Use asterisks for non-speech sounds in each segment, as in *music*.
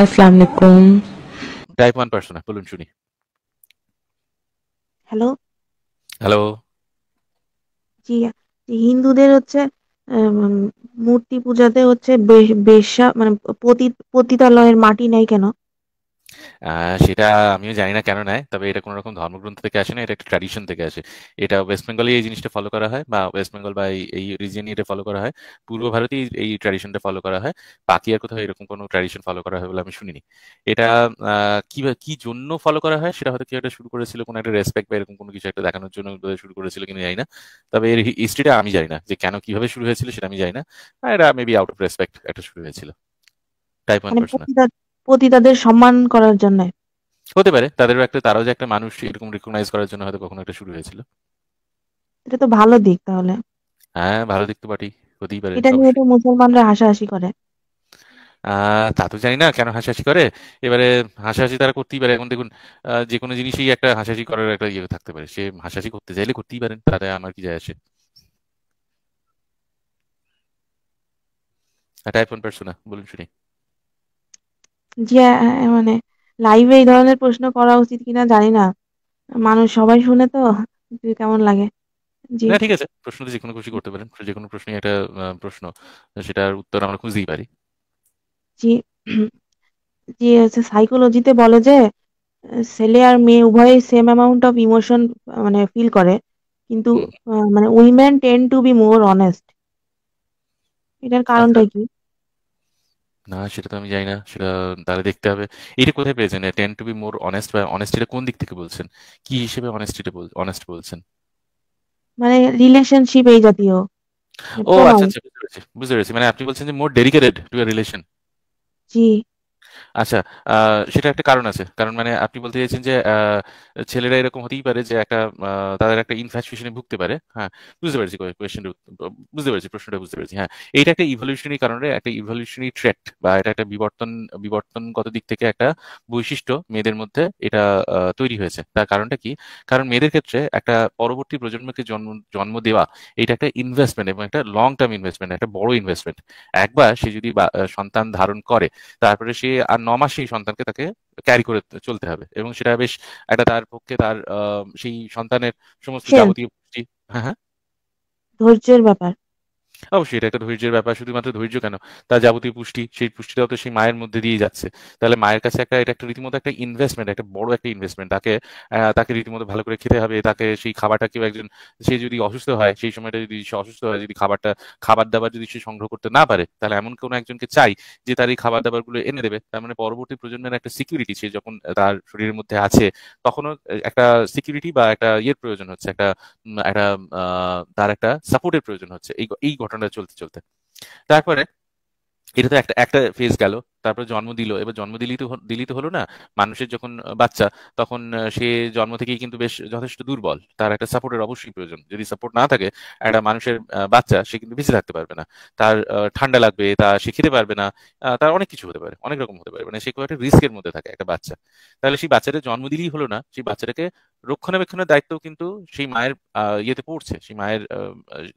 আলাইকুম টাইপ বলুন শুনি হ্যালো হ্যালো জি হিন্দুদের হচ্ছে মূর্তি পূজাতে হচ্ছে বেশ্যা মানে পতিত পতিতালয়ের মাটি নাই কেন সেটা আমিও জানি না কেন নেয় তবে এটা কোন রকম ধর্মগ্রন্থ থেকে আসে না এটা একটা ট্র্যাডিশন থেকে আসে এটা ওয়েস্ট বেঙ্গলে এই জিনিসটা ফলো করা হয় বা ওয়েস্ট বেঙ্গল বা এই রিজিয়নে এটা ফলো করা হয় পূর্ব ভারতে এই ট্র্যাডিশনটা ফলো করা হয় বাকি আর কোথাও এরকম কোনো ট্র্যাডিশন ফলো করা হয় বলে আমি শুনিনি এটা কি কি জন্য ফলো করা হয় সেটা হয়তো কেউ একটা শুরু করেছিল কোনো একটা রেসপেক্ট বা এরকম কোনো কিছু একটা দেখানোর জন্য শুরু করেছিল কিনা জানি না তবে এর হিস্ট্রিটা আমি জানি না যে কেন কিভাবে শুরু হয়েছিল সেটা আমি জানি না এটা মেবি আউট অফ রেসপেক্ট একটা শুরু হয়েছিল টাইপ ওয়ান পার্সোনাল পতিতাদের সম্মান করার জন্য হতে পারে তাদেরও একটা তারাও যে একটা মানুষ এরকম রিকগনাইজ করার জন্য হয়তো কখনো একটা শুরু হয়েছিল এটা তো ভালো দিক তাহলে হ্যাঁ ভালো দিক তো বাটি হতেই পারে এটা নিয়ে তো মুসলমানরা হাসাহাসি করে তা তো জানি না কেন হাসাহাসি করে এবারে হাসাহাসি তারা করতেই পারে এখন দেখুন যে কোনো জিনিসই একটা হাসাহাসি করার একটা ইয়ে থাকতে পারে সে হাসাহাসি করতে চাইলে করতেই পারেন তাতে আমার কি যায় আসে টাইপ ফোন পারছো না বলুন শুনি যে মানে লাইভে এই ধরনের প্রশ্ন করা উচিত কিনা জানি না মানুষ সবাই শুনে তো কেমন লাগে না ঠিক আছে প্রশ্ন যে কোনো খুশি করতে পারেন যে কোনো প্রশ্নই একটা প্রশ্ন সেটার উত্তর আমরা খুঁজতেই পারি জি জি হচ্ছে সাইকোলজিতে বলে যে ছেলে আর মেয়ে উভয়ই সেম অ্যামাউন্ট অফ ইমোশন মানে ফিল করে কিন্তু মানে women tend to be more honest এটার কারণটা আচ্ছা। কি না সেটা তো আমি জানি না সেটা তাহলে দেখতে হবে এটা কোথায় পেয়েছেন tend to be more honest বা অনেস্টিটা কোন দিক থেকে বলছেন কি হিসেবে অনেস্টিটা অনেস্ট বলছেন মানে রিলেশনশিপ এই জাতীয় ও আচ্ছা আচ্ছা বুঝতে পেরেছি মানে আপনি বলছেন যে more dedicated to a relation জি আচ্ছা সেটা একটা কারণ আছে কারণ মানে আপনি বলতে চাইছেন যে ছেলেরা এরকম হতেই পারে যে একটা তাদের একটা ইনফ্যাচুয়েশনে ভুগতে পারে হ্যাঁ বুঝতে পারছি কোয়েশ্চেনটা বুঝতে পারছি প্রশ্নটা বুঝতে পারছি হ্যাঁ এইটা একটা ইভলিউশনারি কারণে একটা ইভলিউশনারি ট্রেট বা এটা একটা বিবর্তন বিবর্তনগত দিক থেকে একটা বৈশিষ্ট্য মেয়েদের মধ্যে এটা তৈরি হয়েছে তার কারণটা কি কারণ মেয়েদের ক্ষেত্রে একটা পরবর্তী প্রজন্মকে জন্ম জন্ম দেওয়া এটা একটা ইনভেস্টমেন্ট এবং একটা লং টার্ম ইনভেস্টমেন্ট একটা বড় ইনভেস্টমেন্ট একবার সে যদি সন্তান ধারণ করে তারপরে সে আর মাস সেই সন্তানকে তাকে ক্যারি করে চলতে হবে এবং সেটা বেশ একটা তার পক্ষে তার সেই সন্তানের সমস্ত যাবতীয় হ্যাঁ হ্যাঁ ধৈর্যের ব্যাপার অবশ্যই এটা একটা ধৈর্যের ব্যাপার শুধুমাত্র ধৈর্য কেন তার যাবতীয় পুষ্টি সেই পুষ্টিটাও তো সেই মায়ের মধ্যে দিয়ে যাচ্ছে তাহলে মায়ের কাছে একটা এটা একটা রীতিমতো একটা ইনভেস্টমেন্ট একটা বড় একটা ইনভেস্টমেন্ট তাকে তাকে রীতিমতো ভালো করে খেতে হবে তাকে সেই খাবারটা কেউ একজন সে যদি অসুস্থ হয় সেই সময়টা যদি সে অসুস্থ হয় যদি খাবারটা খাবার দাবার যদি সে সংগ্রহ করতে না পারে তাহলে এমন কোনো একজনকে চাই যে তার এই খাবার দাবার গুলো এনে দেবে তার মানে পরবর্তী প্রজন্মের একটা সিকিউরিটি সে যখন তার শরীরের মধ্যে আছে তখনও একটা সিকিউরিটি বা একটা ইয়ের প্রয়োজন হচ্ছে একটা একটা তার একটা সাপোর্টের প্রয়োজন হচ্ছে এই এই ঘটনা চলতে চলতে তারপরে এটা তো একটা একটা ফেজ গেল তারপর জন্ম দিল এবার জন্ম দিলেই তো দিলেই তো হলো না মানুষের যখন বাচ্চা তখন সে জন্ম থেকেই কিন্তু বেশ যথেষ্ট দুর্বল তার একটা সাপোর্টের অবশ্যই প্রয়োজন যদি সাপোর্ট না থাকে একটা মানুষের বাচ্চা সে কিন্তু বেঁচে থাকতে পারবে না তার ঠান্ডা লাগবে তা সে খেতে পারবে না তার অনেক কিছু হতে পারে অনেক রকম হতে পারে মানে সে খুব একটা রিস্কের মধ্যে থাকে একটা বাচ্চা তাহলে সেই বাচ্চাটা জন্ম দিলেই হলো না সেই বাচ্চাটাকে রক্ষণাবেক্ষণের দায়িত্ব কিন্তু সেই মায়ের ইয়েতে পড়ছে সেই মায়ের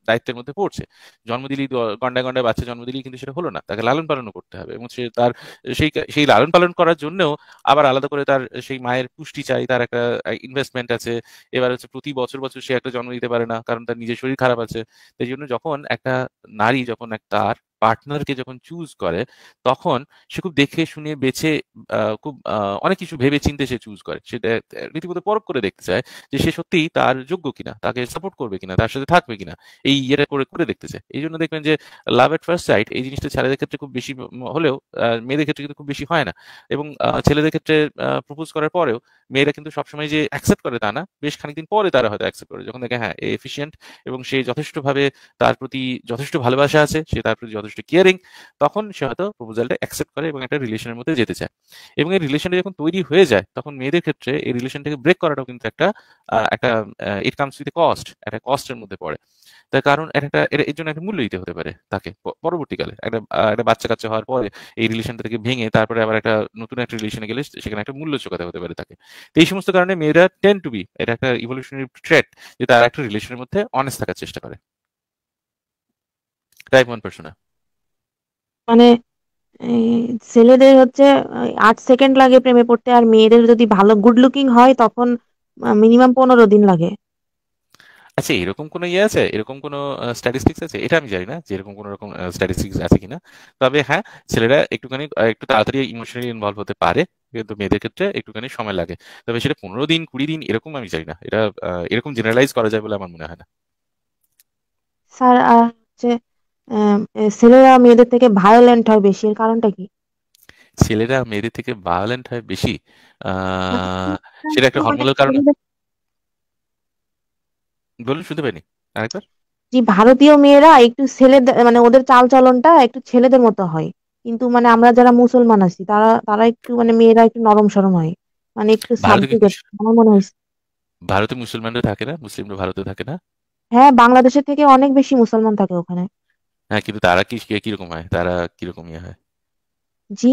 দায়িত্বের মধ্যে পড়ছে জন্ম দিলেই গন্ডায় গন্ডায় বাচ্চা জন্ম দিলেই কিন্তু সেটা হলো না তাকে লালন পালনও করতে হবে এবং সে তার তার সেই সেই লালন পালন করার জন্যও আবার আলাদা করে তার সেই মায়ের পুষ্টি চাই তার একটা ইনভেস্টমেন্ট আছে এবার হচ্ছে প্রতি বছর বছর সে একটা জন্ম দিতে পারে না কারণ তার নিজের শরীর খারাপ আছে সেই জন্য যখন একটা নারী যখন তার পার্টনারকে যখন চুজ করে তখন সে খুব দেখে শুনে বেছে খুব অনেক কিছু ভেবে চিনতে সে চুজ করে সে রীতিমত পরখ করে দেখতে চায় যে সে সত্যি তার যোগ্য কিনা তাকে সাপোর্ট করবে কিনা তার সাথে থাকবে কিনা এই ইয়েটা করে করে দেখতে চায় এই জন্য দেখবেন যে লাভ এট ফার্স্ট সাইট এই জিনিসটা ছেলেদের ক্ষেত্রে খুব বেশি হলেও মেয়েদের ক্ষেত্রে কিন্তু খুব বেশি হয় না এবং ছেলেদের ক্ষেত্রে প্রপোজ করার পরেও মেয়েরা কিন্তু সবসময় যে অ্যাকসেপ্ট করে তা না বেশ খানিকদিন পরে তারা হয়তো অ্যাকসেপ্ট করে যখন দেখে হ্যাঁ এফিসিয়েন্ট এবং সে যথেষ্টভাবে তার প্রতি যথেষ্ট ভালোবাসা আছে সে তার প্রতি যথেষ্ট যথেষ্ট কেয়ারিং তখন সে হয়তো প্রপোজালটা অ্যাকসেপ্ট করে এবং একটা রিলেশনের মধ্যে যেতে চায় এবং এই রিলেশনটা যখন তৈরি হয়ে যায় তখন মেয়েদের ক্ষেত্রে এই রিলেশনটাকে ব্রেক করাটাও কিন্তু একটা একটা ইট কামস উইথ কস্ট একটা কস্টের মধ্যে পড়ে তার কারণ একটা এর জন্য একটা মূল্য দিতে হতে পারে তাকে পরবর্তীকালে একটা একটা বাচ্চা কাচ্চা হওয়ার পরে এই রিলেশনটাকে ভেঙে তারপরে আবার একটা নতুন একটা রিলেশনে গেলে সেখানে একটা মূল্য চোখাতে হতে পারে তাকে তো এই সমস্ত কারণে মেয়েরা টেন টু বি এটা একটা ইভলিউশনারি ট্রেট যে তার একটা রিলেশনের মধ্যে অনেস্ট থাকার চেষ্টা করে টাইপ ওয়ান পার্সোনা মানে ছেলেদের হচ্ছে আট সেকেন্ড লাগে প্রেমে পড়তে আর মেয়েদের যদি ভালো গুড লুকিং হয় তখন মিনিমাম পনেরো দিন লাগে আচ্ছা এরকম কোনো ইয়ে আছে এরকম কোনো স্ট্যাটিস্টিক্স আছে এটা আমি জানি না যে এরকম কোনো রকম স্ট্যাটিস্টিক্স আছে কিনা তবে হ্যাঁ ছেলেরা একটুখানি একটু তাড়াতাড়ি ইমোশনালি ইনভলভ হতে পারে কিন্তু মেয়েদের ক্ষেত্রে একটুখানি সময় লাগে তবে সেটা পনেরো দিন কুড়ি দিন এরকম আমি জানি না এটা এরকম জেনারেলাইজ করা যায় বলে আমার মনে হয় না স্যার ছেলেরা মেয়েদের থেকে ভায়োলেন্ট হয় বেশি এর কারণটা কি ছেলেরা মেয়েদের থেকে ভায়োলেন্ট হয় বেশি আচ্ছা, আচ্ছা, সেটা একটা হরমোনাল কারণ বলুন শুনতে পাইনি আরেকবার জি ভারতীয় মেয়েরা একটু ছেলে মানে ওদের চাল চলনটা একটু ছেলেদের মতো হয় কিন্তু মানে আমরা যারা মুসলমান আছি তারা তারা একটু মানে মেয়েরা একটু নরম সরম হয় মানে একটু আমার মনে হয়েছে ভারতে মুসলমানরা থাকে না মুসলিমরা ভারতে থাকে না হ্যাঁ বাংলাদেশের থেকে অনেক বেশি মুসলমান থাকে ওখানে হ্যাঁ কিন্তু তারা কি কিরকম হয় তারা কিরকম ইয়ে হয় জি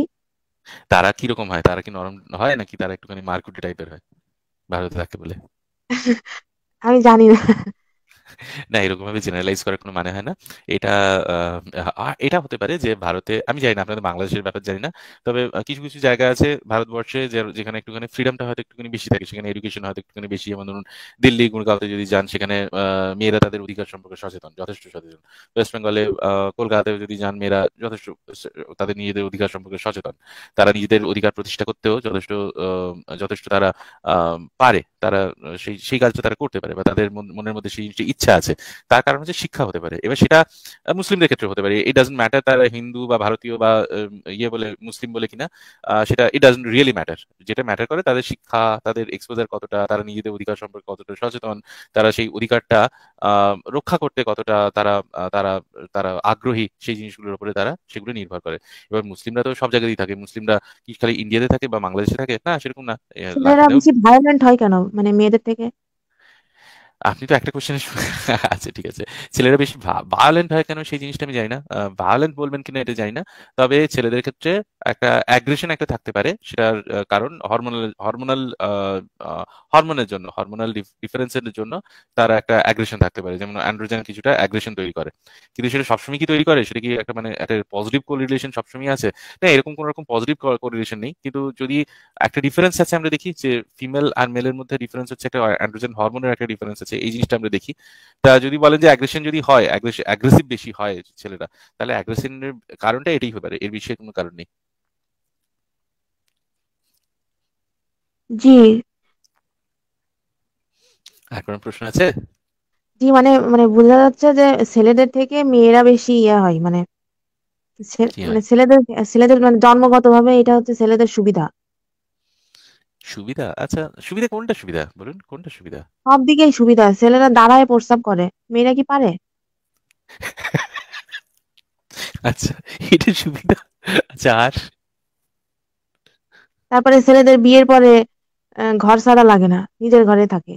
তারা কিরকম হয় তারা কি নরম হয় নাকি তারা একটুখানি মারকুটি টাইপের হয় ভারতে থাকে বলে আমি জানি না *laughs* না এরকম ভাবে জেনারেলাইজ করার কোনো মানে হয় না এটা এটা হতে পারে যে ভারতে আমি জানি না আপনাদের বাংলাদেশের ব্যাপার জানি না তবে কিছু কিছু জায়গা আছে ভারতবর্ষে যেখানে একটুখানি ফ্রিডমটা হয়তো একটুখানি বেশি থাকে সেখানে এডুকেশন হয়তো একটুখানি বেশি যেমন ধরুন দিল্লি গুড়গাঁওতে যদি যান সেখানে মেয়েরা তাদের অধিকার সম্পর্কে সচেতন যথেষ্ট সচেতন ওয়েস্ট বেঙ্গলে কলকাতাতে যদি যান মেয়েরা যথেষ্ট তাদের নিজেদের অধিকার সম্পর্কে সচেতন তারা নিজেদের অধিকার প্রতিষ্ঠা করতেও যথেষ্ট যথেষ্ট তারা পারে তারা সেই সেই কাজটা তারা করতে পারে বা তাদের মনের মধ্যে সেই ইচ্ছা আছে তার কারণ হচ্ছে শিক্ষা হতে পারে এবার সেটা মুসলিমদের ক্ষেত্রে হতে পারে ইট ডাজন্ট ম্যাটার তারা হিন্দু বা ভারতীয় বা ইয়ে বলে মুসলিম বলে কিনা সেটা ইট ডাজন্ট রিয়েলি ম্যাটার যেটা ম্যাটার করে তাদের শিক্ষা তাদের এক্সপোজার কতটা তারা নিজেদের অধিকার সম্পর্কে কতটা সচেতন তারা সেই অধিকারটা রক্ষা করতে কতটা তারা তারা তারা আগ্রহী সেই জিনিসগুলোর উপরে তারা সেগুলো নির্ভর করে এবার মুসলিমরা তো সব জায়গাতেই থাকে মুসলিমরা কি খালি ইন্ডিয়াতে থাকে বা বাংলাদেশে থাকে না সেরকম না হয় কেন মানে মেয়েদের থেকে আপনি তো একটা কোশ্চেন *laughs* আচ্ছা ঠিক আছে ছেলেরা বেশি ভায়োলেন্ট হয় কেন সেই জিনিসটা আমি জানি না ভায়োলেন্ট বলবেন কিনা এটা জানি না তবে ছেলেদের ক্ষেত্রে একটা অ্যাগ্রেশন একটা থাকতে পারে সেটার কারণ হরমোনাল হরমোনাল হরমোনের জন্য হরমোনাল ডিফারেন্সের জন্য তার একটা অ্যাগ্রেশন থাকতে পারে যেমন অ্যান্ড্রোজেন কিছুটা অ্যাগ্রেশন তৈরি করে কিন্তু সেটা সবসময় কি তৈরি করে সেটা কি একটা মানে একটা পজিটিভ কোরিলেশন সবসময় আছে না এরকম কোনো রকম পজিটিভ কোরিলেশন নেই কিন্তু যদি একটা ডিফারেন্স আছে আমরা দেখি যে ফিমেল আর মেলের মধ্যে ডিফারেন্স হচ্ছে একটা অ্যান্ড্রোজেন হরমোনের একটা ডিফারেন্স করতেছে এই জিনিসটা আমরা দেখি তা যদি বলেন যে অ্যাগ্রেশন যদি হয় অ্যাগ্রেসিভ বেশি হয় ছেলেরা তাহলে অ্যাগ্রেশনের কারণটা এটাই হতে পারে এর বিষয়ে কোনো কারণ নেই জি আর কোনো প্রশ্ন আছে জি মানে মানে বোঝা যাচ্ছে যে ছেলেদের থেকে মেয়েরা বেশি ইয়ে হয় মানে মানে ছেলেদের ছেলেদের মানে জন্মগতভাবে এটা হচ্ছে ছেলেদের সুবিধা সুবিধা আচ্ছা সুবিধা কোনটা সুবিধা বলুন কোনটা সুবিধা সব দিকেই সুবিধা ছেলেরা দাঁড়ায় প্রস্তাব করে মেয়েরা কি পারে আচ্ছা এটা সুবিধা আচ্ছা আর তারপরে ছেলেদের বিয়ের পরে ঘর ছাড়া লাগে না নিজের ঘরে থাকে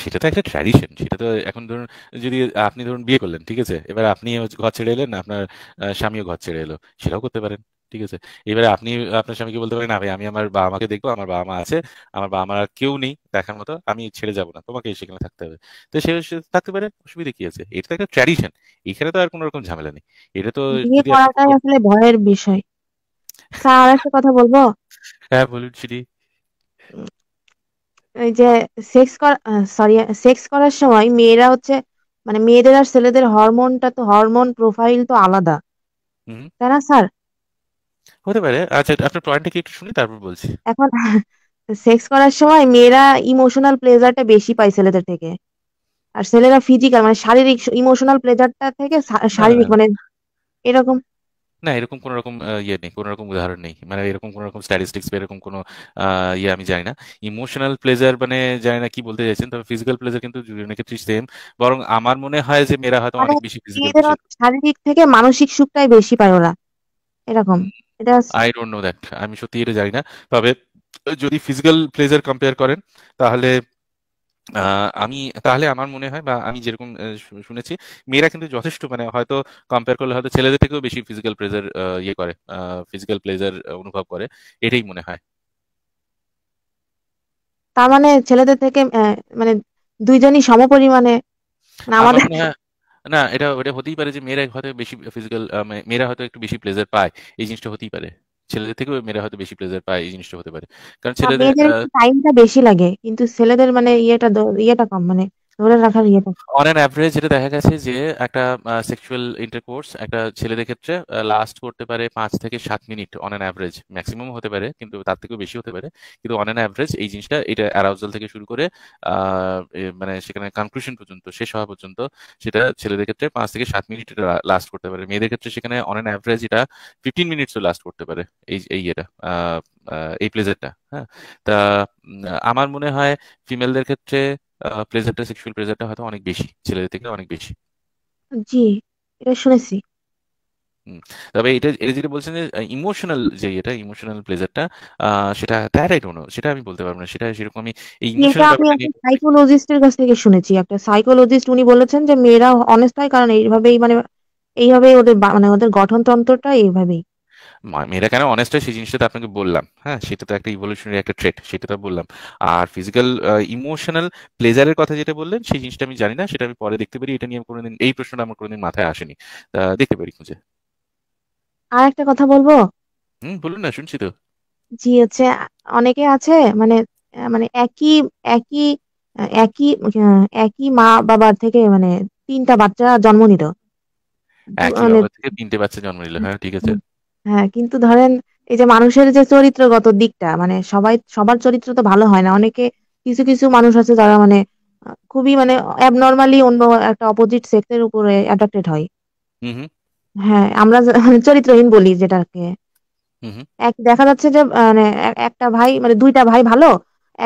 সেটা তো একটা ট্র্যাডিশন সেটা তো এখন ধরুন যদি আপনি ধরুন বিয়ে করলেন ঠিক আছে এবার আপনি ঘর ছেড়ে এলেন আপনার স্বামীও ঘর ছেড়ে এলো সেটাও করতে পারেন ঠিক আছে এবারে আপনি আপনার স্বামীকে বলতে পারেন ভাই আমি আমার বাবা মাকে দেখবো আমার বাবা মা আছে আমার বাবা মার আর কেউ নেই দেখার মতো আমি ছেড়ে যাব না তোমাকে সেখানে থাকতে হবে তো সে থাকতে পারে অসুবিধা কি আছে এটা তো একটা ট্র্যাডিশন এখানে তো আর কোনো রকম ঝামেলা নেই এটা তো বিয়ে করাটাই আসলে ভয়ের বিষয় স্যার একটা কথা বলবো হ্যাঁ বলুন সিডি যে সেক্স সরি সেক্স করার সময় মেয়েরা হচ্ছে মানে মেয়েদের আর ছেলেদের হরমোনটা তো হরমোন প্রোফাইল তো আলাদা তাই না স্যার হতে পারে আচ্ছা আপনার পয়েন্টটা কি একটু শুনি তারপর বলছি এখন সেক্স করার সময় মেয়েরা ইমোশনাল প্লেজারটা বেশি পায় ছেলেদের থেকে আর ছেলেরা ফিজিক্যাল মানে শারীরিক ইমোশনাল প্লেজারটা থেকে হ্যাঁ। শারীরিক মানে এরকম না এরকম কোন রকম ইয়ে নেই কোন রকম উদাহরণ নেই মানে এরকম কোন রকম স্ট্যাটিস্টিক্স বা এরকম কোনো ইয়ে আমি জানি না ইমোশনাল প্লেজার মানে জানি না কি বলতে চাইছেন তবে ফিজিক্যাল প্লেজার কিন্তু দুজনের ক্ষেত্রে সেম বরং আমার মনে হয় যে মেয়েরা হয়তো মানে অনেক বেশি ফিজিক্যাল শারীরিক থেকে মানসিক সুখটাই বেশি পায় ওরা এরকম আই ডোন্ট নো দ্যাট আমি সত্যি এটা জানি না তবে যদি ফিজিক্যাল প্লেজার কম্পেয়ার করেন তাহলে আমি তাহলে আমার মনে হয় বা আমি যেরকম শুনেছি মেয়েরা কিন্তু যথেষ্ট মানে হয়তো কম্পেয়ার করলে হয়তো ছেলেদের থেকেও বেশি ফিজিক্যাল প্লেজার ইয়ে করে ফিজিক্যাল প্লেজার অনুভব করে এটাই মনে হয় তার মানে ছেলেদের থেকে মানে দুইজনই সমপরিমাণে মানে আমাদের না এটা ওটা হতেই পারে যে মেয়েরা হয়তো বেশি ফিজিক্যাল মেয়েরা হয়তো একটু বেশি প্লেজার পায় এই জিনিসটা হতেই পারে ছেলেদের থেকে মেয়েরা হয়তো বেশি প্লেজার পায় এই জিনিসটা হতে পারে কারণ ছেলেদের টাইমটা বেশি লাগে কিন্তু ছেলেদের মানে ইয়েটা ইয়েটা কম মানে ধরে রাখার ইয়েটা অন অ্যান অ্যাভারেজ যেটা দেখা গেছে যে একটা সেক্সুয়াল ইন্টারকোর্স একটা ছেলেদের ক্ষেত্রে লাস্ট করতে পারে পাঁচ থেকে সাত minute on an average maximum হতে পারে কিন্তু তার থেকেও বেশি হতে পারে কিন্তু অন অ্যান অ্যাভারেজ এই জিনিসটা এটা অ্যারাউজাল থেকে শুরু করে মানে সেখানে কনক্লুশন পর্যন্ত শেষ হওয়া পর্যন্ত সেটা ছেলেদের ক্ষেত্রে পাঁচ থেকে সাত মিনিট লাস্ট করতে পারে মেয়েদের ক্ষেত্রে সেখানে অন অ্যান অ্যাভারেজ এটা ফিফটিন মিনিটসও লাস্ট করতে পারে এই এই ইয়েটা এই প্লেজারটা হ্যাঁ তা আমার মনে হয় ফিমেলদের ক্ষেত্রে প্লেজারটা সেক্সুয়াল প্লেজারটা হয়তো অনেক বেশি ছেলেদের থেকে অনেক বেশি জি এটা শুনেছি তবে এটা এটা যেটা বলছেন যে ইমোশনাল যে এটা ইমোশনাল প্লেজারটা সেটা দ্যাট আই ডোন্ট নো সেটা আমি বলতে পারবো না সেটা সেরকম আমি এই এটা আমি একটা সাইকোলজিস্টের কাছ থেকে শুনেছি একটা সাইকোলজিস্ট উনি বলেছেন যে মেয়েরা অনেস্ট হয় কারণ এইভাবেই মানে এইভাবেই ওদের মানে ওদের গঠনতন্ত্রটা এইভাবেই মেয়েরা কেন অনেস্ট হয় সেই জিনিসটা তো আপনাকে বললাম হ্যাঁ সেটা তো একটা ইভলিউশনারি একটা ট্রেট সেটা তো বললাম আর ফিজিক্যাল ইমোশনাল প্লেজারের কথা যেটা বললেন সেই জিনিসটা আমি জানি না সেটা আমি পরে দেখতে পারি এটা নিয়ে আমি কোনোদিন এই প্রশ্নটা আমার কোনোদিন মাথায় আসেনি দেখতে পারি খুঁজে আর একটা কথা বলবো হুম বলুন না শুনছি তো জি হচ্ছে অনেকে আছে মানে মানে একই একই একই একই মা বাবার থেকে মানে তিনটা বাচ্চা জন্ম নিল একই মানে বাবা থেকে তিনটে বাচ্চা জন্ম নিল হ্যাঁ ঠিক আছে হ্যাঁ কিন্তু ধরেন এই যে মানুষের যে চরিত্রগত দিকটা মানে সবাই সবার চরিত্র তো ভালো হয় না অনেকে কিছু কিছু মানুষ আছে যারা মানে খুবই মানে অ্যাবনর্মালি অন্য একটা অপোজিট সেক্সের উপরে অ্যাডাক্টেড হয় হ্যাঁ আমরা মানে চরিত্রহীন বলি যেটাকে এক দেখা যাচ্ছে যে মানে একটা ভাই মানে দুইটা ভাই ভালো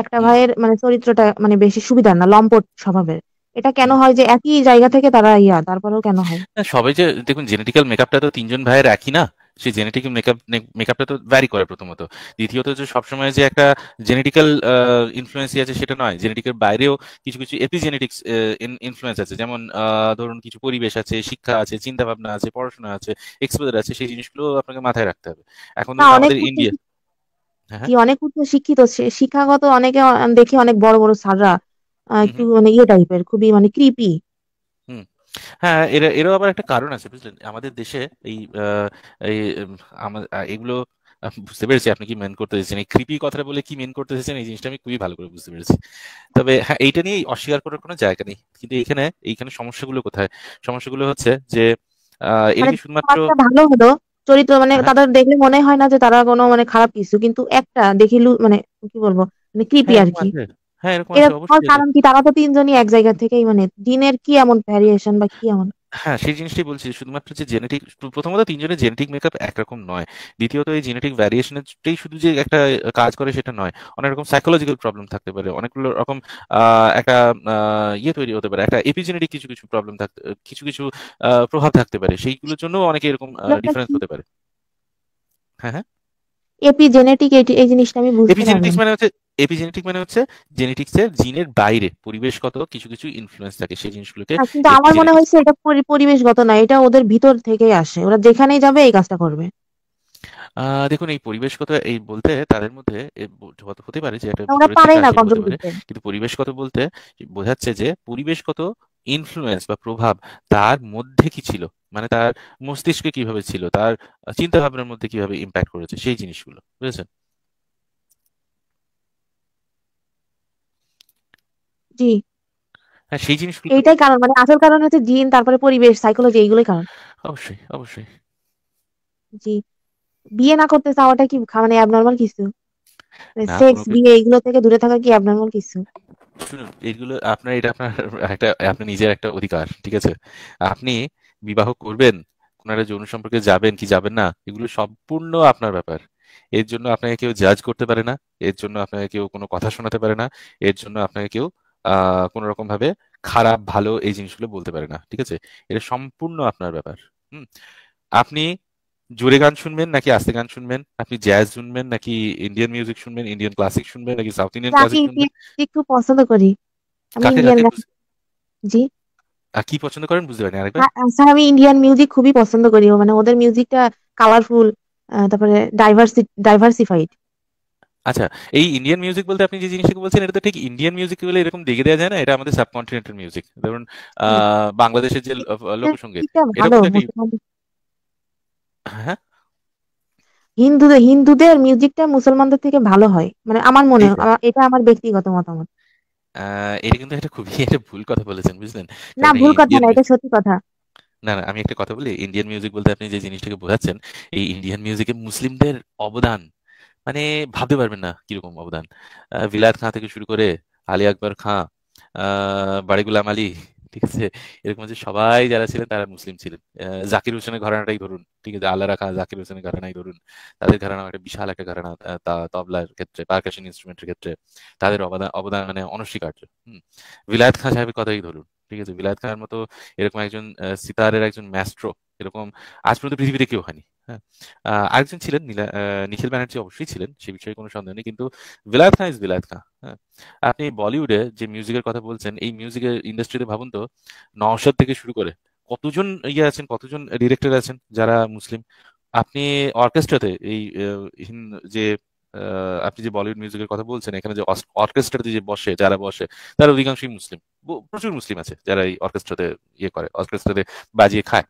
একটা ভাইয়ের মানে চরিত্রটা মানে বেশি সুবিধার না লম্পট স্বভাবের এটা কেন হয় যে একই জায়গা থেকে তারা ইয়া তারপরেও কেন হয় সবাই যে দেখুন জেনেটিক্যাল মেকআপটা তো তিনজন ভাইয়ের একই না সেই জেনেটিক মেকআপ মেকআপটা তো ভ্যারি করে প্রথমত দ্বিতীয়ত যে সবসময় যে একটা জেনেটিক্যাল ইনফ্লুয়েন্সি আছে সেটা নয় জেনেটিকের বাইরেও কিছু কিছু এপিজেনেটিক্স ইনফ্লুয়েন্স আছে যেমন ধরুন কিছু পরিবেশ আছে শিক্ষা আছে চিন্তা ভাবনা আছে পড়াশোনা আছে এক্সপোজার আছে সেই জিনিসগুলো আপনাকে মাথায় রাখতে হবে এখন আমাদের ইন্ডিয়া হ্যাঁ, কি হ্যাঁ? অনেক উচ্চ শিক্ষিত শিক্ষাগত অনেকে দেখি অনেক বড় বড় সাররা একটু মানে ইয়ে টাইপের খুবই মানে ক্রিপি হ্যাঁ এর এরও আবার একটা কারণ আছে বুঝলেন আমাদের দেশে এই এগুলো বুঝতে পেরেছি আপনি কি মেন করতে চাইছেন এই কৃপি কথাটা বলে কি মেন করতে চাইছেন এই জিনিসটা আমি খুবই ভালো করে বুঝতে পেরেছি তবে হ্যাঁ এইটা নিয়ে অস্বীকার করার কোনো জায়গা নেই কিন্তু এখানে এইখানে সমস্যাগুলো কোথায় সমস্যাগুলো হচ্ছে যে এটা মানে কি শুধুমাত্র ভালো হলো চরিত্র মানে হ্যাঁ। তাদের দেখলে মনে হয় না যে তারা কোনো মানে খারাপ কিছু কিন্তু একটা দেখিলু মানে কি বলবো মানে কৃপি হ্যাঁ, আর কি হ্যাঁ কারণ কি তারা তো তিনজনই এক জায়গা থেকেই মানে দিনের কি এমন ভ্যারিয়েশন বা কি এমন হ্যাঁ সেই জিনিসটাই বলছি শুধুমাত্র যে জেনেটিক প্রথমত তিনজনের জেনেটিক মেকআপ একরকম নয় দ্বিতীয়ত এই জেনেটিক ভ্যারিয়েশনটাই শুধু যে একটা কাজ করে সেটা নয় অনেক রকম সাইকোলজিক্যাল প্রবলেম থাকতে পারে অনেকগুলো রকম একটা ইয়ে তৈরি হতে পারে একটা এপিজেনেটিক কিছু কিছু প্রবলেম থাকতে কিছু কিছু প্রভাব থাকতে পারে সেইগুলোর জন্য অনেকে এরকম ডিফারেন্স হতে পারে হ্যাঁ হ্যাঁ এপিজেনেটিক এই জিনিসটা আমি বুঝতে এপিজেনেটিক্স মানে হচ্ছে এপিজেনেটিক মানে হচ্ছে জেনেটিক্সের জিনের বাইরে পরিবেশগত কিছু কিছু ইনফ্লুয়েন্স থাকে সেই জিনিসগুলোকে হ্যাঁ, কিন্তু আমার মনে হয়েছে এটা পরিবেশগত না এটা ওদের ভিতর থেকেই আসে ওরা যেখানেই যাবে এই কাজটা করবে দেখুন এই পরিবেশগত এই বলতে তাদের মধ্যে হতে পারে যে একটা কিন্তু পরিবেশগত বলতে বোঝাচ্ছে যে পরিবেশগত ইনফ্লুয়েন্স বা প্রভাব তার মধ্যে কি ছিল মানে তার মস্তিষ্কে কিভাবে ছিল তার চিন্তা ভাবনার মধ্যে কিভাবে ইম্প্যাক্ট করেছে সেই জিনিসগুলো বুঝেছেন জি হ্যাঁ সেই জিনিসগুলো কারণ মানে আসল কারণ হচ্ছে জিন তারপরে পরিবেশ সাইকোলজি এইগুলোই কারণ অবশ্যই অবশ্যই জি বিয়ে না করতে চাওয়াটা কি মানে অ্যাবনর্মাল কিছু সেক্স মানে বিয়ে থেকে দূরে থাকা কি অ্যাবনর্মাল কিছু শুনুন এইগুলো আপনার এটা আপনার একটা নিজের একটা অধিকার ঠিক আছে আপনি বিবাহ করবেন কোন একটা যৌন সম্পর্কে যাবেন কি যাবেন না এগুলো সম্পূর্ণ আপনার ব্যাপার এর জন্য আপনাকে কেউ জাজ করতে পারে না এর জন্য আপনাকে কেউ কোনো কথা শোনাতে পারে না এর জন্য আপনাকে কেউ কোনো রকম ভাবে খারাপ ভালো এই জিনিসগুলো বলতে পারে না ঠিক আছে এটা সম্পূর্ণ আপনার ব্যাপার আপনি জোরে গান শুনবেন নাকি আস্তে গান শুনবেন আপনি জ্যাজ শুনবেন নাকি ইন্ডিয়ান মিউজিক শুনবেন ইন্ডিয়ান ক্লাসিক শুনবেন নাকি সাউথ ইন্ডিয়ান ক্লাসিক শুনবেন একটু পছন্দ করি আমি কাকে ইন্ডিয়ান কাকে জি কি পছন্দ করেন বুঝতে পারেন আরেকবার স্যার আচ্ছা, আমি ইন্ডিয়ান মিউজিক খুবই পছন্দ করি মানে ওদের মিউজিকটা কালারফুল তারপরে ডাইভার্সি ডাইভার্সিফাইড আচ্ছা এই ইন্ডিয়ান মিউজিক বলতে আপনি যে জিনিসটা বলছেন এটা তো ঠিক ইন্ডিয়ান মিউজিক বলে এরকম দেখে দেওয়া যায় না এটা আমাদের সাবকন্টিনেন্টাল মিউজিক ধরুন বাংলাদেশের যে লোকসঙ্গীত হ্যাঁ হিন্দুদের হিন্দুদের মিউজিকটা মুসলমানদের থেকে ভালো হয় মানে আমার মনে হয় এটা আমার ব্যক্তিগত মতামত এটা কিন্তু একটা খুবই একটা ভুল কথা বলেছেন বুঝলেন না ভুল কথা না এটা সত্যি কথা না না আমি একটা কথা বলি ইন্ডিয়ান মিউজিক বলতে আপনি যে জিনিসটাকে বোঝাচ্ছেন এই ইন্ডিয়ান মিউজিকে মুসলিমদের অবদান মানে ভাবতে পারবেন না কিরকম অবদান বিলায়ত খাঁ থেকে শুরু করে আলী আকবর খাঁ বাড়ি গুলাম আলী ঠিক আছে এরকম যে সবাই যারা ছিলেন তারা মুসলিম ছিলেন জাকির হোসেনের ঘরানাটাই ধরুন ঠিক আছে আল্লাহ রাখা জাকির হোসেনের ঘরানাই ধরুন তাদের ঘরানা একটা বিশাল একটা ঘরানা তবলার ক্ষেত্রে পার্কাশন ইনস্ট্রুমেন্টের ক্ষেত্রে তাদের অবদান অবদান মানে অনস্বীকার্য হম বিলায়ত খাঁ সাহেবের কথাই ধরুন ঠিক আছে বিলায়ত খাঁর মতো এরকম একজন সিতারের একজন ম্যাস্ট্রো এরকম আজ পর্যন্ত পৃথিবীতে কেউ হয়নি হ্যাঁ আরেকজন ছিলেন নিখিল ব্যানার্জি অবশ্যই ছিলেন সে বিষয়ে কোনো সন্দেহ নেই কিন্তু বিলায়ত খান ইজ বিলায়ত খান হ্যাঁ আপনি বলিউডে যে মিউজিকের কথা বলছেন এই মিউজিকের ইন্ডাস্ট্রিতে ভাবুন তো নওশাদ থেকে শুরু করে কতজন ইয়ে আছেন কতজন ডিরেক্টর আছেন যারা মুসলিম আপনি অর্কেস্ট্রাতে এই যে আপনি যে বলিউড মিউজিকের কথা বলছেন এখানে যে অর্কেস্ট্রাতে যে বসে যারা বসে তারা অধিকাংশই মুসলিম প্রচুর মুসলিম আছে যারা এই অর্কেস্ট্রাতে ইয়ে করে অর্কেস্ট্রাতে বাজিয়ে খায়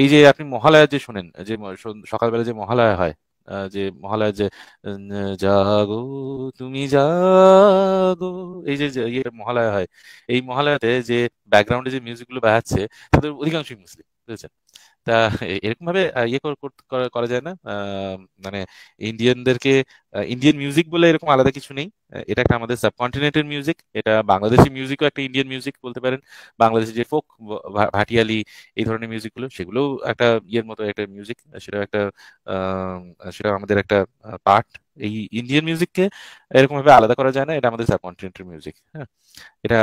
এই যে আপনি মহালয়া যে শোনেন যে সকালবেলা যে মহালয়া হয় যে মহালয়া যে জাগো তুমি জাগো এই যে ইয়ে মহালয়া হয় এই মহালয়াতে যে ব্যাকগ্রাউন্ডে যে মিউজিক গুলো বাজাচ্ছে তাদের অধিকাংশই মুসলিম বুঝেছেন তা এরকম ভাবে ইয়ে করা যায় না মানে ইন্ডিয়ানদেরকে ইন্ডিয়ান মিউজিক বলে এরকম আলাদা কিছু নেই এটা একটা আমাদের সাবকন্টিনেন্টের মিউজিক এটা বাংলাদেশি মিউজিকও একটা ইন্ডিয়ান মিউজিক বলতে পারেন বাংলাদেশের যে ফোক ভাটিয়ালি এই ধরনের মিউজিকগুলো সেগুলোও একটা ইয়ের মতো একটা মিউজিক সেটা একটা সেটা আমাদের একটা পার্ট এই ইন্ডিয়ান মিউজিককে এরকম ভাবে আলাদা করা যায় না এটা আমাদের সাবকন্টিনেন্টের মিউজিক হ্যাঁ এটা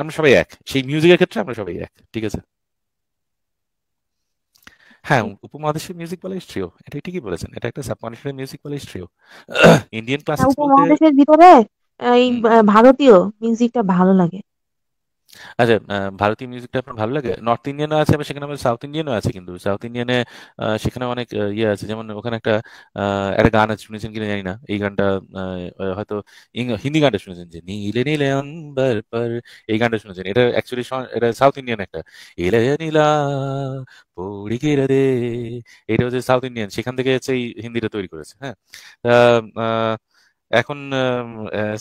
আমরা সবাই এক সেই মিউজিকের ক্ষেত্রে আমরা সবাই এক ঠিক আছে হ্যাঁ উপমহাদেশের মিউজিক বলে হিস্ট্রিও এটা ঠিকই বলেছেন এটা একটা সাবকন্টিনেন্টের মিউজিক বলে হিস্ট্রিও ইন্ডিয়ান ক্লাসিক্স বলতে উপমহাদেশের ভিতরে এই ভারতীয় মিউজিকটা ভালো লাগে আচ্ছা আহ, ভারতীয় মিউজিকটা আপনার ভালো লাগে নর্থ ইন্ডিয়ানও আছে আবার সেখানে আমাদের সাউথ ইন্ডিয়ানও আছে কিন্তু সাউথ ইন্ডিয়ানে আহ, সেখানে অনেক ইয়ে আছে যেমন ওখানে একটা আহ, একটা গান আছে শুনেছেন কিনা জানি না এই গানটা আহ, হয়তো হিন্দি গানটা শুনেছেন যে নীলে নীলে অম্বর পর এই গানটা শুনেছেন এটা অ্যাকচুয়ালি এটা সাউথ ইন্ডিয়ান একটা ইলে নীলা পড়ি কে রে এটা হচ্ছে সাউথ ইন্ডিয়ান সেখান থেকে হচ্ছে এই হিন্দিটা তৈরি করেছে হ্যাঁ আহ, এখন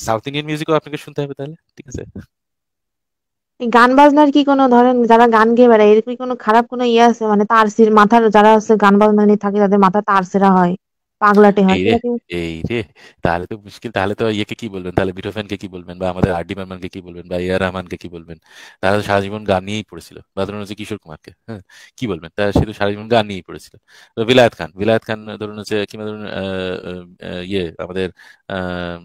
সাউথ ইন্ডিয়ান মিউজিকও আপনাকে শুনতে হবে তাহলে ঠিক আছে গান বাজনার কি কোনো ধরেন যারা গান গেয়ে বেড়ায় এর কি কোনো খারাপ কোনো ইয়ে আছে মানে তার মাথার যারা আছে গান বাজনা নিয়ে থাকে তাদের মাথা তার সেরা হয় পাগলাটে হয় এই রে এই রে তাহলে তো মুশকিল তাহলে তো ইয়েকে কি বলবেন তাহলে কে কি বলবেন বা আমাদের আর ডি কে কি বলবেন বা ইয়া রহমান কে কি বলবেন তারা তো সারা জীবন গান নিয়েই পড়েছিল বা ধরুন হচ্ছে কিশোর কুমারকে হ্যাঁ কি বলবেন তারা সে তো সারা জীবন গান নিয়েই পড়েছিল তো বিলায়ত খান বিলায়ত খান ধরুন হচ্ছে কিংবা ধরুন ইয়ে আমাদের আহ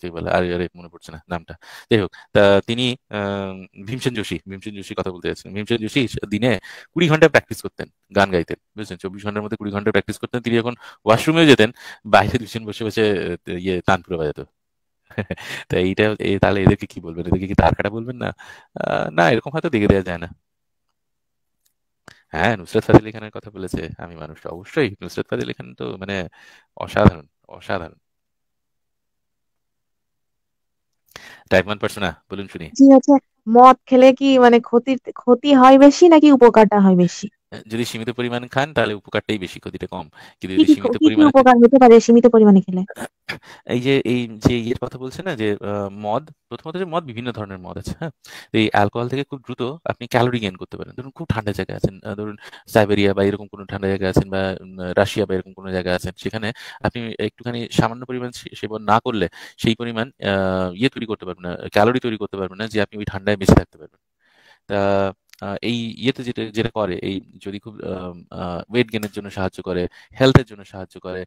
কি বলে আর আরে মনে পড়ছে না নামটা যাই হোক তা তিনি ভীমসেন যোশী ভীমসেন যোশী কথা বলতে যাচ্ছেন ভীমসেন যোশী দিনে কুড়ি ঘন্টা প্র্যাকটিস করতেন গান গাইতেন বুঝছেন চব্বিশ ঘন্টার মধ্যে কুড়ি ঘন্টা প্র্যাকটিস করতেন তিনি যখন ওয়াশরুমেও যেতেন বাইরে দুজন বসে বসে ইয়ে তানপুরা বাজাতো *laughs* তো এইটা তাহলে এদেরকে কি বলবেন এদেরকে কি তার কাটা বলবেন না না এরকম হয়তো দেখে দেওয়া যায় না হ্যাঁ নুসরাত ফাজিল খানের কথা বলেছে আমি মানুষ অবশ্যই নুসরাত ফাজিল খান তো মানে অসাধারণ অসাধারণ টাইপ পার্সোনা বলুন শুনি জি আচ্ছা মদ খেলে কি মানে ক্ষতি ক্ষতি হয় বেশি নাকি উপকারটা হয় বেশি যদি সীমিত পরিমাণ খান তাহলে উপকারটাই বেশি ক্ষতিটা কম কিন্তু যদি সীমিত পরিমাণ উপকার হতে পারে সীমিত পরিমাণে খেলে *coughs* এই যে এই যে ইয়ের কথা বলছে না যে মদ প্রথমত যে মদ বিভিন্ন ধরনের মদ আছে হ্যাঁ এই অ্যালকোহল থেকে খুব দ্রুত আপনি ক্যালোরি গেইন করতে পারেন ধরুন খুব ঠান্ডা জায়গায় আছেন ধরুন সাইবেরিয়া বা এরকম কোনো ঠান্ডা জায়গা আছেন বা রাশিয়া বা এরকম কোনো জায়গা আছেন সেখানে আপনি একটুখানি সামান্য পরিমাণ সেবন না করলে সেই পরিমাণ ইয়ে তৈরি করতে পারবেন না ক্যালোরি তৈরি করতে পারবেন না যে আপনি ওই ঠান্ডায় বেঁচে থাকতে পারবেন তা এই ইয়েতে যেটা যেটা করে এই যদি খুব ওয়েট গেনের জন্য সাহায্য করে হেলথের জন্য সাহায্য করে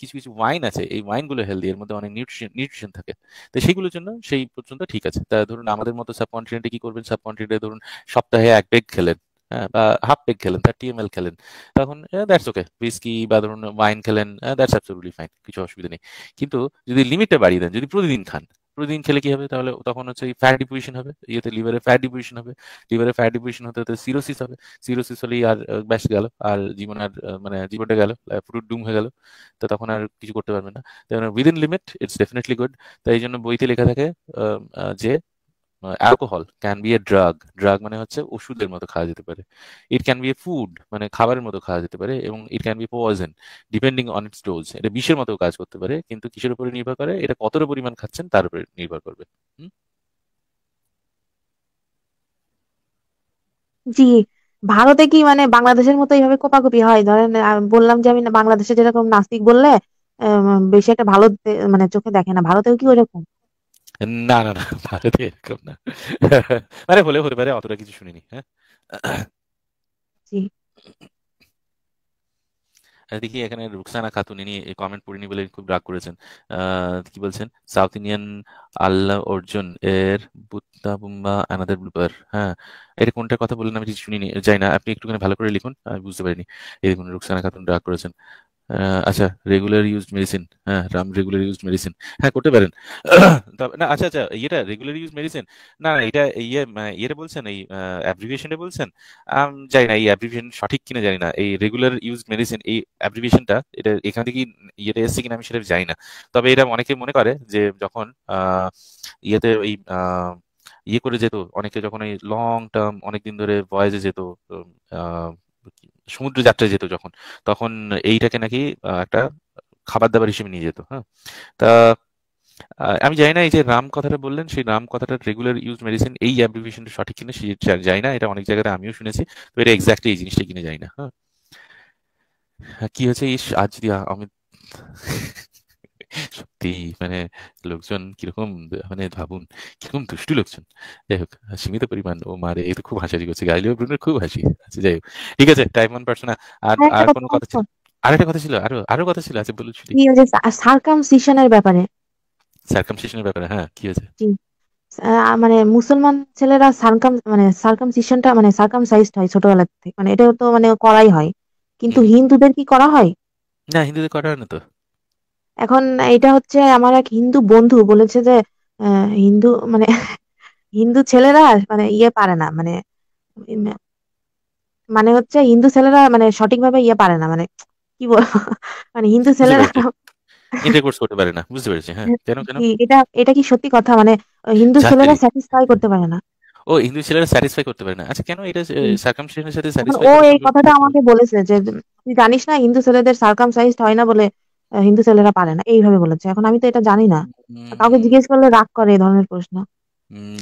কিছু কিছু ওয়াইন আছে এই ওয়াইনগুলো হেলদি এর মধ্যে অনেক নিউট্রিশন নিউট্রিশন থাকে তো সেইগুলোর জন্য সেই পর্যন্ত ঠিক আছে তা ধরুন আমাদের মতো সাবকন্টিনেন্টে কি করবেন সাবকন্টিনেন্টে ধরুন সপ্তাহে এক পেগ খেলেন হ্যাঁ বা হাফ পেগ খেলেন থার্টি এম এল খেলেন তখন দ্যাটস ওকে উইস্কি বা ধরুন ওয়াইন খেলেন দ্যাটস অ্যাবসলিউটলি ফাইন কিছু অসুবিধা নেই কিন্তু যদি লিমিটটা বাড়িয়ে দেন যদি প্রতিদিন খান প্রতিদিন খেলে কি হবে তাহলে তখন হচ্ছে ফ্যাট ডিপোজিশন হবে ইয়েতে লিভারে ফ্যাট ডিপোজিশন হবে লিভারে ফ্যাট ডিপোজিশন হতে হতে সিরোসিস হবে সিরোসিস হলেই আর ব্যাস গেল আর জীবন আর মানে জীবনটা গেল পুরো ডুম হয়ে গেল তো তখন আর কিছু করতে পারবে না within limit it's definitely good তাই এই জন্য বইতে লেখা থাকে যে alcohol can be a drug drug মানে হচ্ছে ওষুধের মতো খাওয়া যেতে পারে it can be a food মানে খাবারের মতো খাওয়া যেতে পারে এবং it can be poison depending on its dose এটা বিষের মতো কাজ করতে পারে কিন্তু কিসের উপরে নির্ভর করে এটা কতটা পরিমাণ খাচ্ছেন তার উপরে নির্ভর করবে জি ভারতে কি মানে বাংলাদেশের মতো এইভাবে কোপাকুপি হয় ধরেন বললাম যে আমি বাংলাদেশে যেরকম নাস্তিক বললে বেশি একটা ভালো মানে চোখে দেখে না ভারতেও কি ওরকম না না না ভারতে এরকম না আরে হলে হতে পারে অতটা কিছু শুনিনি হ্যাঁ দেখি এখানে রুকসানা খাতুন ইনি কমেন্ট পড়িনি বলে খুব রাগ করেছেন কি বলছেন সাউথ ইন্ডিয়ান আল্লাহ অর্জুন এর বুদ্ধা বুম্বা আনাদের ব্লুপার হ্যাঁ এটা কোনটার কথা বললেন আমি শুনিনি যাই না আপনি একটুখানি ভালো করে লিখুন আমি বুঝতে পারিনি এই দেখুন রুকসানা খাতুন রাগ করেছেন আচ্ছা রেগুলার ইউজ মেডিসিন হ্যাঁ রাম রেগুলার ইউজ মেডিসিন হ্যাঁ করতে পারেন না আচ্ছা আচ্ছা ইয়েটা রেগুলার ইউজ মেডিসিন না না এটা ইয়ে মানে, ইয়েটা বলছেন এই অ্যাব্রিভিয়েশনটা বলছেন জানি না এই অ্যাব্রিভিয়েশন সঠিক কিনা জানি না এই রেগুলার ইউজ মেডিসিন এই অ্যাব্রিভিয়েশনটা এটা এখান থেকে ইয়েটা এসছে কিনা আমি সেটা জানি না তবে এটা অনেকে মনে করে যে যখন ইয়েতে ওই ইয়ে করে যেত অনেকে যখন এই লং টার্ম অনেকদিন ধরে ভয়েজে যেত সমুদ্র যাত্রায় যেত যখন তখন এইটাকে নাকি একটা খাবার দাবার হিসেবে নিয়ে যেত হ্যাঁ তা আমি জানি না এই যে রাম কথাটা বললেন সেই রাম কথাটা রেগুলার ইউজ মেডিসিন এই অ্যাপ্লিকেশনটা সঠিক কিনা সে যাই না এটা অনেক জায়গাতে আমিও শুনেছি তো এটা এক্স্যাক্টলি এই জিনিসটা কিনে যাই না হ্যাঁ কি হয়েছে ইস আজ দিয়া অমিত *laughs* সত্যি মানে লোকজন কিরকম মানে ভাবুন কিরকম দুষ্টু লোকজন যাই হোক সীমিত পরিমাণ ও মারে এই তো খুব হাসি করছে গাইলিও ব্রুনের খুব হাসি আছে যাই হোক ঠিক আছে টাইম অন পারছো না আর আর কোনো কথা ছিল আর একটা কথা ছিল আরো আরো কথা ছিল আছে আচ্ছা বলুন ছুটি সার্কামসিশনের ব্যাপারে সার্কামসিশনের ব্যাপারে হ্যাঁ কি আছে মানে মুসলমান ছেলেরা সার্কাম মানে সার্কাম সার্কামসিশনটা মানে সাইজড হয় ছোটবেলা থেকে মানে এটা তো মানে করাই হয় কিন্তু হিন্দুদের কি করা হয় না হিন্দুদের করা হয় না তো এখন এটা হচ্ছে আমার এক হিন্দু বন্ধু বলেছে যে হিন্দু মানে *laughs* হিন্দু ছেলেরা মানে ইয়ে পারে না মানে মানে হচ্ছে হিন্দু ছেলেরা মানে সঠিকভাবে ইয়ে পারে না মানে কি বলবো *laughs* মানে হিন্দু ছেলেরা ইন্টারকোর্স *laughs* করতে পারে না বুঝতে পেরেছি হ্যাঁ কেন এটা এটা কি সত্যি কথা মানে হিন্দু ছেলেরা স্যাটিসফাই করতে পারে না ও হিন্দু ছেলেরা স্যাটিসফাই করতে পারে না আচ্ছা কেন এটা সার্কামসাইজের সাথে স্যাটিসফাই ও এই কথাটা আমাকে বলেছে যে তুই জানিস না হিন্দু ছেলেদের সার্কামসাইজড হয় না বলে হিন্দু ছেলেরা পারে না এইভাবে বলেছে এখন আমি তো এটা জানি না কাউকে জিজ্ঞেস করলে রাগ করে এই ধরনের প্রশ্ন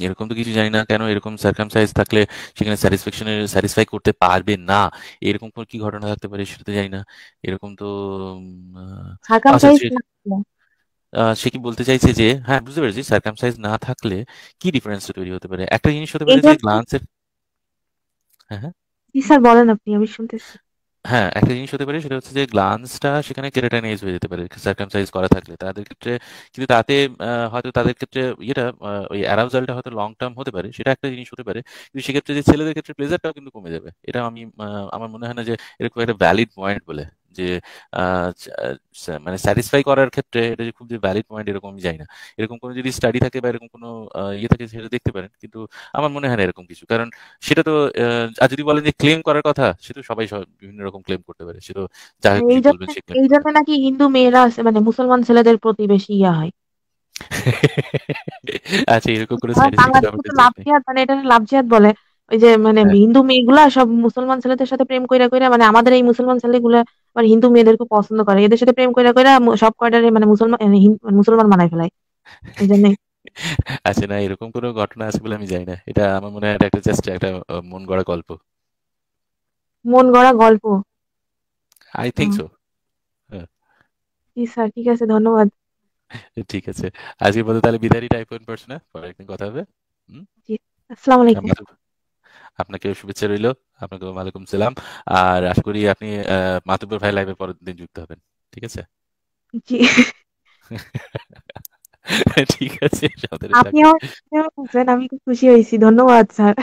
এরকম তো কিছু জানি না কেন এরকম সার্কামসাইজ থাকলে সেখানে স্যাটিসফ্যাকশন স্যাটিসফাই করতে পারবে না এরকম কোন কি ঘটনা থাকতে পারে সেটা তো জানি না এরকম তো আচ্ছা, সার্কামসাইজ সে কি বলতে চাইছে যে হ্যাঁ বুঝতে পেরেছি সার্কামসাইজ না থাকলে কি ডিফারেন্স তৈরি হতে পারে একটা জিনিস হতে পারে যে গ্লান্সের হ্যাঁ স্যার বলেন আপনি আমি শুনতেছি হ্যাঁ একটা জিনিস হতে পারে সেটা হচ্ছে যে গ্লান্সটা সেখানে কেরাটিনাইজ হয়ে যেতে পারে সার্কামসাইজ করা থাকলে তাদের ক্ষেত্রে কিন্তু তাতে হয়তো তাদের ক্ষেত্রে ইয়েটা ওই অ্যারাউজালটা হয়তো লং টার্ম হতে পারে সেটা একটা জিনিস হতে পারে কিন্তু সেক্ষেত্রে যে ছেলেদের ক্ষেত্রে প্লেজারটাও কিন্তু কমে যাবে এটা আমি আমার মনে হয় না যে এরকম একটা ভ্যালিড পয়েন্ট বলে যে মানে স্যাটিসফাই করার ক্ষেত্রে এটা যে খুব যে ভ্যালিড পয়েন্ট এরকম আমি যাই না এরকম কোনো যদি স্টাডি থাকে বা এরকম কোনো ইয়ে থাকে সেটা দেখতে পারেন কিন্তু আমার মনে হয় না এরকম কিছু কারণ সেটা তো আর যদি বলেন যে ক্লেম করার কথা সে তো সবাই বিভিন্ন রকম ক্লেম করতে পারে সে তো এই জন্য নাকি হিন্দু মেয়েরা মানে মুসলমান ছেলেদের প্রতি বেশি ইয়া হয় *laughs* আচ্ছা এরকম করে মানে এটা লাভ জিহাদ বলে ওই যে মানে হ্যাঁ। হিন্দু মেয়েগুলা সব মুসলমান ছেলেদের সাথে প্রেম কইরা কইরা মানে আমাদের এই মুসলমান ছেলেগুলা মানে হিন্দু মেয়েদের খুব পছন্দ করে এদের সাথে প্রেম কইরা কইরা সব কয়টারে মানে মুসলমান মুসলমান বানায় ফেলায় এই জন্য আছে আচ্ছা, না এরকম কোনো ঘটনা আছে বলে আমি জানি না এটা আমার মনে হয় একটা জাস্ট একটা মন গড়া গল্প মন গড়া গল্প আই থিংক সো জি স্যার ঠিক আছে ধন্যবাদ ঠিক আছে আজকের মতো তাহলে বিদায় টাইপ করুন পারছো না পরে একদিন কথা হবে জি আসসালামু আলাইকুম হ্যাঁ, আপনাকে শুভেচ্ছা রইল আপনাকে ওয়ালাইকুম সালাম আর আশা করি আপনি মাতুব্বর ভাই লাইভে পরের দিন যুক্ত হবেন ঠিক আছে জি *laughs* ঠিক আছে আপনি বুঝলেন আমি খুব খুশি হয়েছি ধন্যবাদ স্যার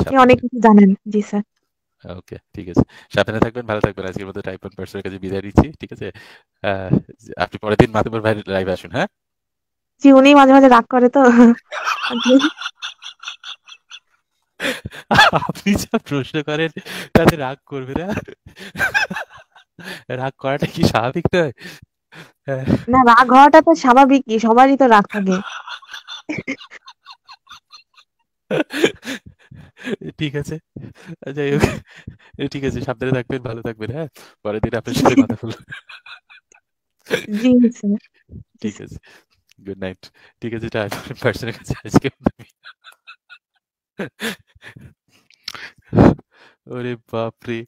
আপনি অনেক কিছু জানেন জি স্যার ওকে ঠিক আছে সাবধানে থাকবেন ভালো থাকবেন আজকের মতো টাইপ ওয়ান পার্সনের কাছে বিদায় দিচ্ছি ঠিক আছে আপনি পরের দিন মাতুবর ভাই লাইভে আসুন হ্যাঁ জি উনি মাঝে মাঝে রাগ করে তো *laughs* আপনি যা প্রশ্ন করেন তাতে রাগ করবে না রাগ করাটা কি স্বাভাবিক নয় হ্যাঁ। না রাগ হওয়াটা তো স্বাভাবিক সবারই তো রাগ থাকে ঠিক আছে যাই হোক ঠিক আছে সাবধানে থাকবেন ভালো থাকবেন হ্যাঁ পরের দিন আপনার সাথে কথা বলবো ঠিক আছে গুড নাইট ঠিক আছে পার্সনের কাছে আজকে *laughs* अरे बाप रे